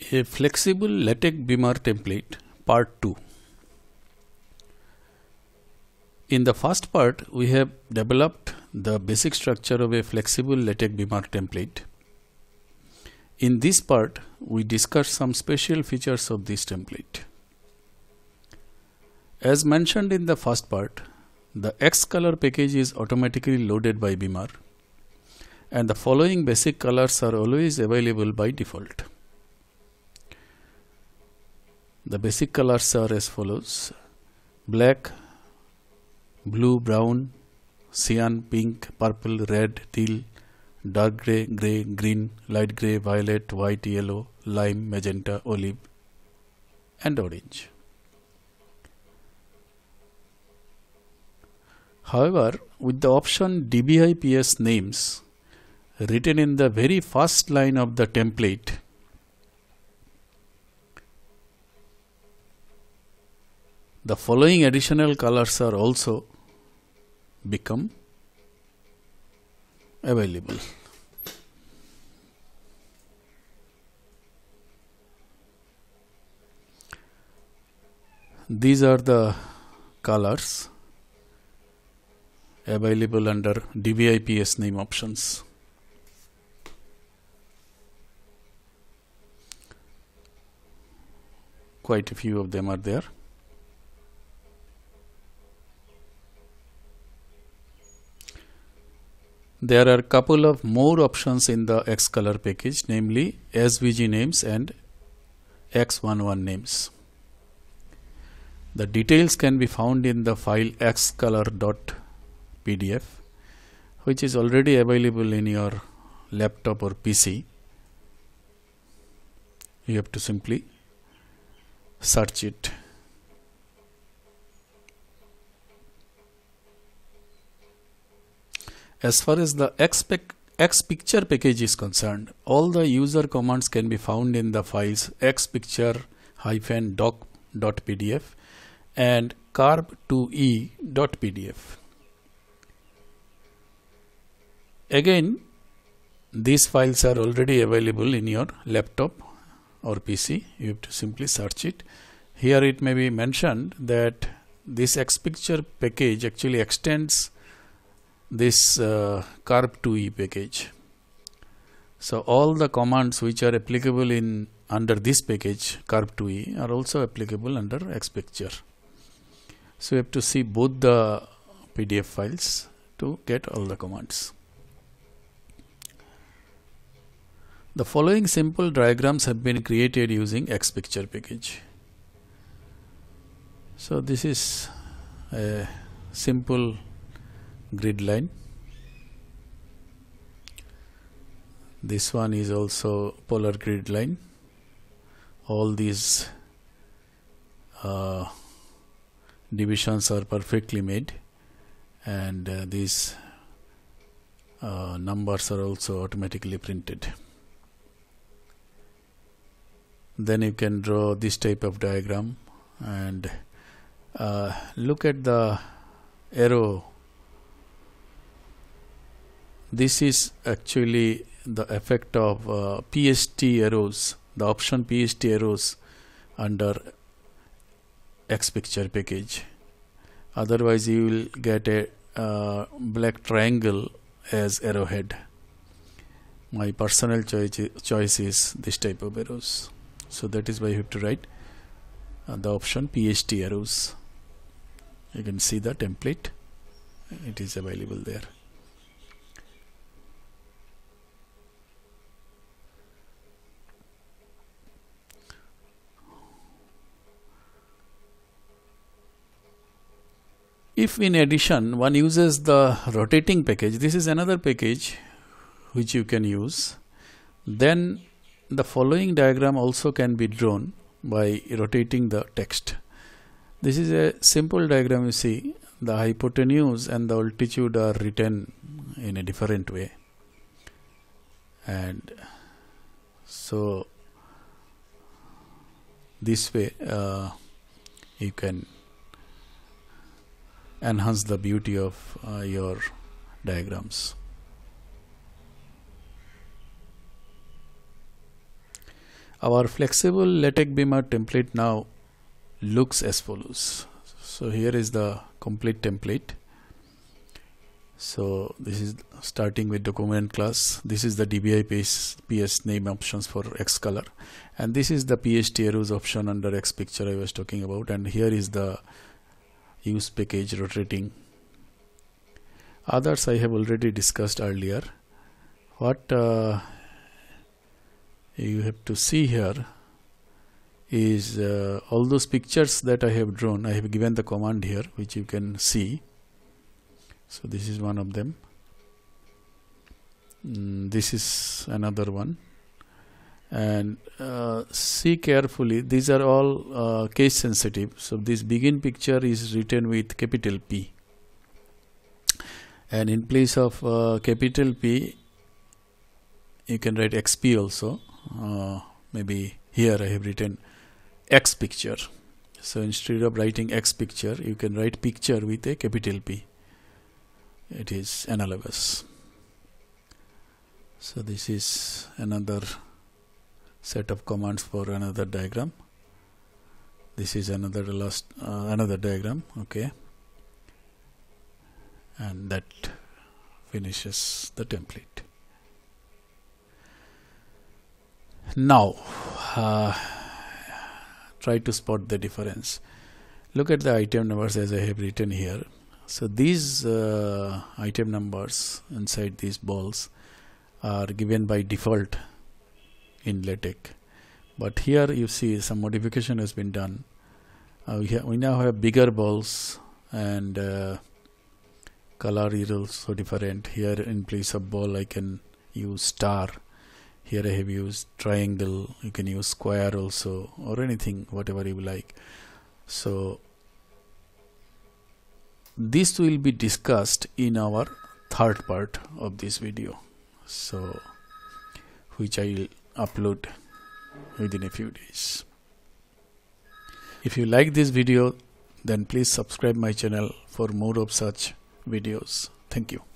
A flexible LaTeX Beamer template part 2. In the first part we have developed the basic structure of a flexible LaTeX Beamer template. In this part we discuss some special features of this template. As mentioned in the first part the X color package is automatically loaded by Beamer and the following basic colors are always available by default. The basic colors are as follows black, blue, brown, cyan, pink, purple, red, teal, dark gray, gray, green, light gray, violet, white, yellow, lime, magenta, olive, and orange. However, with the option DBIPS names written in the very first line of the template, the following additional colors are also become available. These are the colors available under DVIPS name options. Quite a few of them are there. There are couple of more options in the Xcolor package, namely SVG names and X11 names. The details can be found in the file xcolor.pdf which is already available in your laptop or PC. You have to simply search it. As far as the xpicture package is concerned, all the user commands can be found in the files xpicture-doc.pdf and carb2e.pdf. Again, these files are already available in your laptop or PC. You have to simply search it. Here it may be mentioned that this xpicture package actually extends this uh, carp2e package. So all the commands which are applicable in under this package carp2e are also applicable under xpicture. So you have to see both the PDF files to get all the commands. The following simple diagrams have been created using xpicture package. So this is a simple grid line this one is also polar grid line all these uh, divisions are perfectly made and uh, these uh, numbers are also automatically printed then you can draw this type of diagram and uh, look at the arrow this is actually the effect of uh, PST arrows, the option PST arrows under X picture package. Otherwise, you will get a uh, black triangle as arrowhead. My personal choice, choice is this type of arrows. So that is why you have to write uh, the option PST arrows. You can see the template. It is available there. If in addition one uses the rotating package, this is another package which you can use, then the following diagram also can be drawn by rotating the text. This is a simple diagram you see, the hypotenuse and the altitude are written in a different way. And so this way uh, you can enhance the beauty of uh, your diagrams. Our flexible LaTeX Beamer template now looks as follows. So here is the complete template. So this is starting with document class. This is the DBI PS, name options for X color. And this is the PHT arrows option under X picture I was talking about. And here is the use package rotating others I have already discussed earlier what uh, you have to see here is uh, all those pictures that I have drawn I have given the command here which you can see so this is one of them mm, this is another one and uh, see carefully these are all uh, case sensitive so this begin picture is written with capital P and in place of uh, capital P you can write XP also uh, maybe here I have written X picture so instead of writing X picture you can write picture with a capital P it is analogous so this is another set of commands for another diagram this is another last uh, another diagram okay and that finishes the template now uh, try to spot the difference look at the item numbers as I have written here so these uh, item numbers inside these balls are given by default in LaTeX. But here you see some modification has been done. Uh, we, we, now have bigger balls and uh, color is also different. Here in place of ball I can use star. Here I have used triangle. You can use square also or anything whatever you like. So this will be discussed in our third part of this video. So which I will upload within a few days. If you like this video, then please subscribe my channel for more of such videos. Thank you.